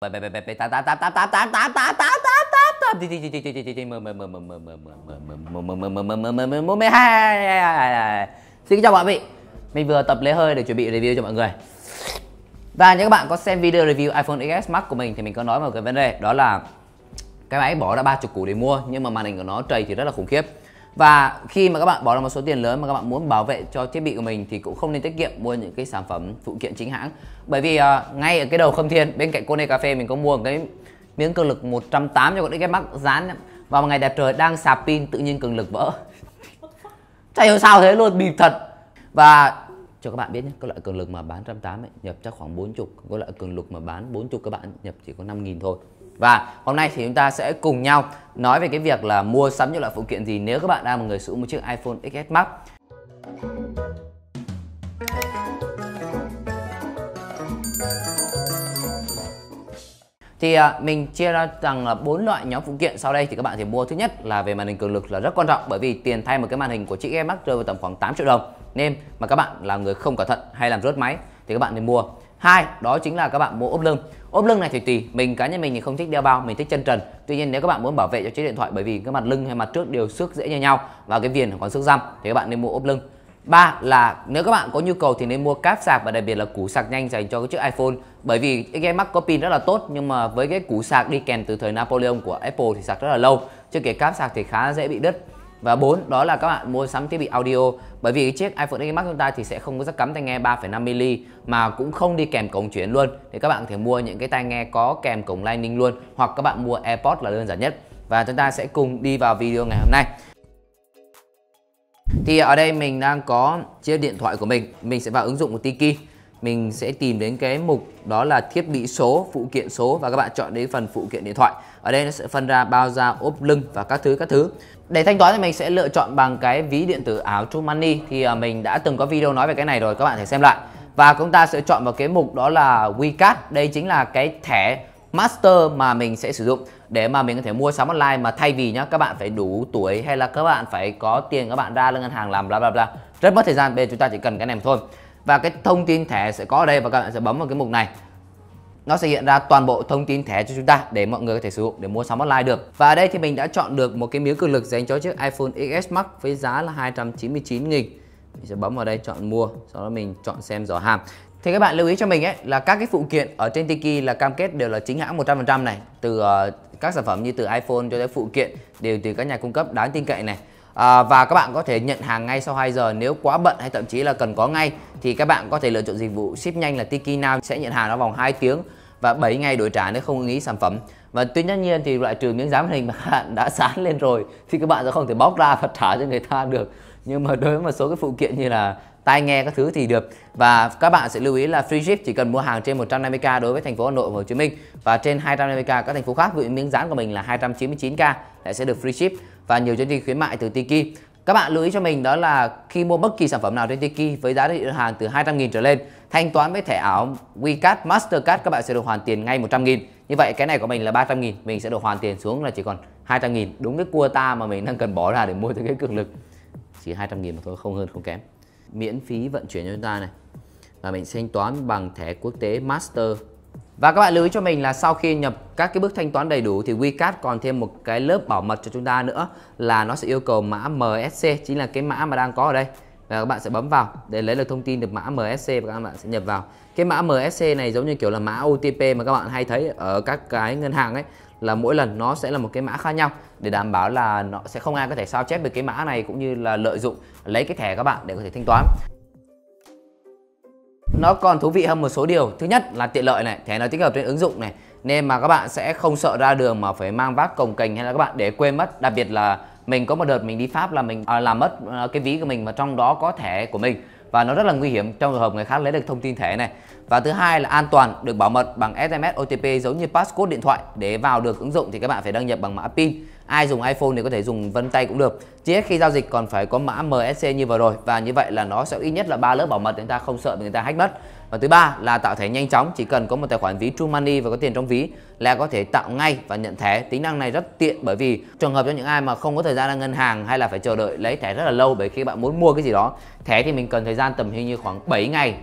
bảy bảy bảy bảy tám tám tám tám tám tám tám tám tám tám tám tám đi đi đi đi đi đi đi đi mười mười mười mười mười mười mười mười mười mười mười mười mười mười mười mười mười hai xin chào mọi vị mình vừa tập lấy hơi để chuẩn bị review cho mọi người và những bạn có xem video review iPhone XS Max của mình thì mình có nói một cái vấn đề đó là cái máy bỏ ra ba chục củ để mua nhưng mà màn hình của nó trầy thì rất là khủng khiếp và khi mà các bạn bỏ ra một số tiền lớn mà các bạn muốn bảo vệ cho thiết bị của mình thì cũng không nên tiết kiệm mua những cái sản phẩm phụ kiện chính hãng bởi vì uh, ngay ở cái đầu khâm thiên bên cạnh Cone cà phê mình có mua một cái miếng cường lực 180 cho con cái mắc dán vào một ngày đẹp trời đang sạc pin tự nhiên cường lực vỡ chạy hiểu sao thế luôn bịp thật và cho các bạn biết nhé các loại cường lực mà bán 180 ấy, nhập chắc khoảng 40 có loại cường lực mà bán 40 các bạn nhập chỉ có 5.000 thôi và hôm nay thì chúng ta sẽ cùng nhau nói về cái việc là mua sắm những loại phụ kiện gì nếu các bạn đang là người sử dụng một chiếc iPhone XS Max. Thì à, mình chia ra rằng là bốn loại nhóm phụ kiện sau đây thì các bạn thì mua thứ nhất là về màn hình cường lực là rất quan trọng bởi vì tiền thay một cái màn hình của chiếc Air Max rơi vào tầm khoảng 8 triệu đồng nên mà các bạn là người không cẩn thận hay làm rớt máy thì các bạn nên mua hai đó chính là các bạn mua ốp lưng ốp lưng này thì tùy mình cá nhân mình thì không thích đeo bao mình thích chân trần tuy nhiên nếu các bạn muốn bảo vệ cho chiếc điện thoại bởi vì cái mặt lưng hay mặt trước đều xước dễ như nhau và cái viền còn xước răm thì các bạn nên mua ốp lưng ba là nếu các bạn có nhu cầu thì nên mua cáp sạc và đặc biệt là củ sạc nhanh dành cho cái chiếc iPhone bởi vì cái game Mac có pin rất là tốt nhưng mà với cái củ sạc đi kèm từ thời Napoleon của Apple thì sạc rất là lâu chứ cái cáp sạc thì khá dễ bị đứt và bốn đó là các bạn mua sắm thiết bị audio bởi vì chiếc iPhone X Max chúng ta thì sẽ không có giắc cắm tai nghe 3,5mm mà cũng không đi kèm cổng chuyển luôn thì các bạn có thể mua những cái tai nghe có kèm cổng Lightning luôn hoặc các bạn mua AirPods là đơn giản nhất và chúng ta sẽ cùng đi vào video ngày hôm nay thì ở đây mình đang có chiếc điện thoại của mình mình sẽ vào ứng dụng của Tiki mình sẽ tìm đến cái mục đó là thiết bị số, phụ kiện số và các bạn chọn đến phần phụ kiện điện thoại. Ở đây nó sẽ phân ra bao da, ốp lưng và các thứ các thứ. Để thanh toán thì mình sẽ lựa chọn bằng cái ví điện tử ảo True Money thì à, mình đã từng có video nói về cái này rồi các bạn thể xem lại. Và chúng ta sẽ chọn vào cái mục đó là WeCard, đây chính là cái thẻ master mà mình sẽ sử dụng để mà mình có thể mua sắm online mà thay vì nhá các bạn phải đủ tuổi hay là các bạn phải có tiền các bạn ra lên ngân hàng làm bla bla bla rất mất thời gian bây giờ chúng ta chỉ cần cái này thôi và cái thông tin thẻ sẽ có ở đây và các bạn sẽ bấm vào cái mục này nó sẽ hiện ra toàn bộ thông tin thẻ cho chúng ta để mọi người có thể sử dụng để mua sắm online được. Và ở đây thì mình đã chọn được một cái miếng cường lực dành cho chiếc iPhone XS Max với giá là 299 nghìn Mình sẽ bấm vào đây chọn mua, sau đó mình chọn xem giỏ hàng. Thì các bạn lưu ý cho mình ấy là các cái phụ kiện ở trên Tiki là cam kết đều là chính hãng 100% này, từ ờ, các sản phẩm như từ iPhone cho tới phụ kiện đều từ các nhà cung cấp đáng tin cậy này à, và các bạn có thể nhận hàng ngay sau 2 giờ nếu quá bận hay thậm chí là cần có ngay thì các bạn có thể lựa chọn dịch vụ ship nhanh là Tiki Now sẽ nhận hàng trong vòng 2 tiếng và 7 ngày đổi trả nếu không ưng ý sản phẩm và tuy nhiên thì loại trừ những giám hình mà bạn đã dán lên rồi thì các bạn sẽ không thể bóc ra và trả cho người ta được nhưng mà đối với một số cái phụ kiện như là tai nghe các thứ thì được và các bạn sẽ lưu ý là free ship chỉ cần mua hàng trên 150k đối với thành phố Hà Nội và Hồ Chí Minh và trên 250k các thành phố khác gửi miếng dán của mình là 299k lại sẽ được free ship và nhiều chương trình khuyến mại từ Tiki. Các bạn lưu ý cho mình đó là khi mua bất kỳ sản phẩm nào trên Tiki với giá trị đơn hàng từ 200.000 trở lên, thanh toán với thẻ ảo WeCard, Mastercard các bạn sẽ được hoàn tiền ngay 100.000. Như vậy cái này của mình là 300.000, mình sẽ được hoàn tiền xuống là chỉ còn 200.000, đúng cái cua ta mà mình đang cần bỏ ra để mua tới cái cường lực. Chỉ 200.000 mà thôi, không hơn không kém. Miễn phí vận chuyển cho chúng ta này. Và mình sẽ thanh toán bằng thẻ quốc tế Master và các bạn lưu ý cho mình là sau khi nhập các cái bước thanh toán đầy đủ thì WeCard còn thêm một cái lớp bảo mật cho chúng ta nữa là nó sẽ yêu cầu mã MSC chính là cái mã mà đang có ở đây. Và các bạn sẽ bấm vào để lấy được thông tin được mã MSC và các bạn sẽ nhập vào. Cái mã MSC này giống như kiểu là mã OTP mà các bạn hay thấy ở các cái ngân hàng ấy là mỗi lần nó sẽ là một cái mã khác nhau để đảm bảo là nó sẽ không ai có thể sao chép được cái mã này cũng như là lợi dụng lấy cái thẻ các bạn để có thể thanh toán nó còn thú vị hơn một số điều thứ nhất là tiện lợi này thẻ nó tích hợp trên ứng dụng này nên mà các bạn sẽ không sợ ra đường mà phải mang vác cồng kềnh hay là các bạn để quên mất đặc biệt là mình có một đợt mình đi Pháp là mình à, làm mất à, cái ví của mình mà trong đó có thẻ của mình và nó rất là nguy hiểm trong trường hợp người khác lấy được thông tin thẻ này và thứ hai là an toàn được bảo mật bằng SMS OTP giống như passcode điện thoại để vào được ứng dụng thì các bạn phải đăng nhập bằng mã PIN ai dùng iPhone thì có thể dùng vân tay cũng được chỉ hết khi giao dịch còn phải có mã MSC như vừa rồi và như vậy là nó sẽ ít nhất là ba lớp bảo mật chúng ta không sợ người ta hack mất và thứ ba là tạo thẻ nhanh chóng chỉ cần có một tài khoản ví True Money và có tiền trong ví là có thể tạo ngay và nhận thẻ tính năng này rất tiện bởi vì trường hợp cho những ai mà không có thời gian ra ngân hàng hay là phải chờ đợi lấy thẻ rất là lâu bởi khi bạn muốn mua cái gì đó thẻ thì mình cần thời gian tầm hình như khoảng 7 ngày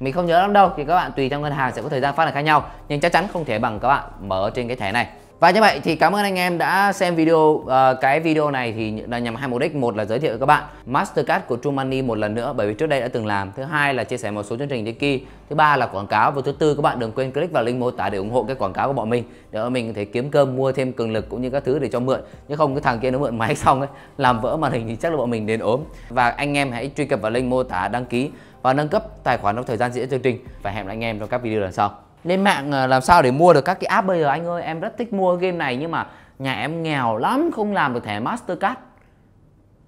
mình không nhớ lắm đâu thì các bạn tùy theo ngân hàng sẽ có thời gian phát là khác nhau nhưng chắc chắn không thể bằng các bạn mở trên cái thẻ này và như vậy thì cảm ơn anh em đã xem video uh, cái video này thì là nhằm hai mục đích một là giới thiệu với các bạn Mastercard của True Money một lần nữa bởi vì trước đây đã từng làm thứ hai là chia sẻ một số chương trình trên kia thứ ba là quảng cáo và thứ tư các bạn đừng quên click vào link mô tả để ủng hộ cái quảng cáo của bọn mình để mình có thể kiếm cơm mua thêm cường lực cũng như các thứ để cho mượn chứ không cái thằng kia nó mượn máy xong ấy làm vỡ màn hình thì chắc là bọn mình đến ốm và anh em hãy truy cập vào link mô tả đăng ký và nâng cấp tài khoản trong thời gian diễn chương trình và hẹn lại anh em trong các video lần sau lên mạng ờ, làm sao để mua được các cái app bây giờ anh ơi em rất thích mua game này nhưng mà nhà em nghèo lắm không làm được thẻ mastercard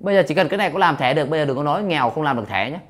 bây giờ chỉ cần cái này có làm thẻ được bây giờ đừng có nói nghèo không làm được thẻ nhé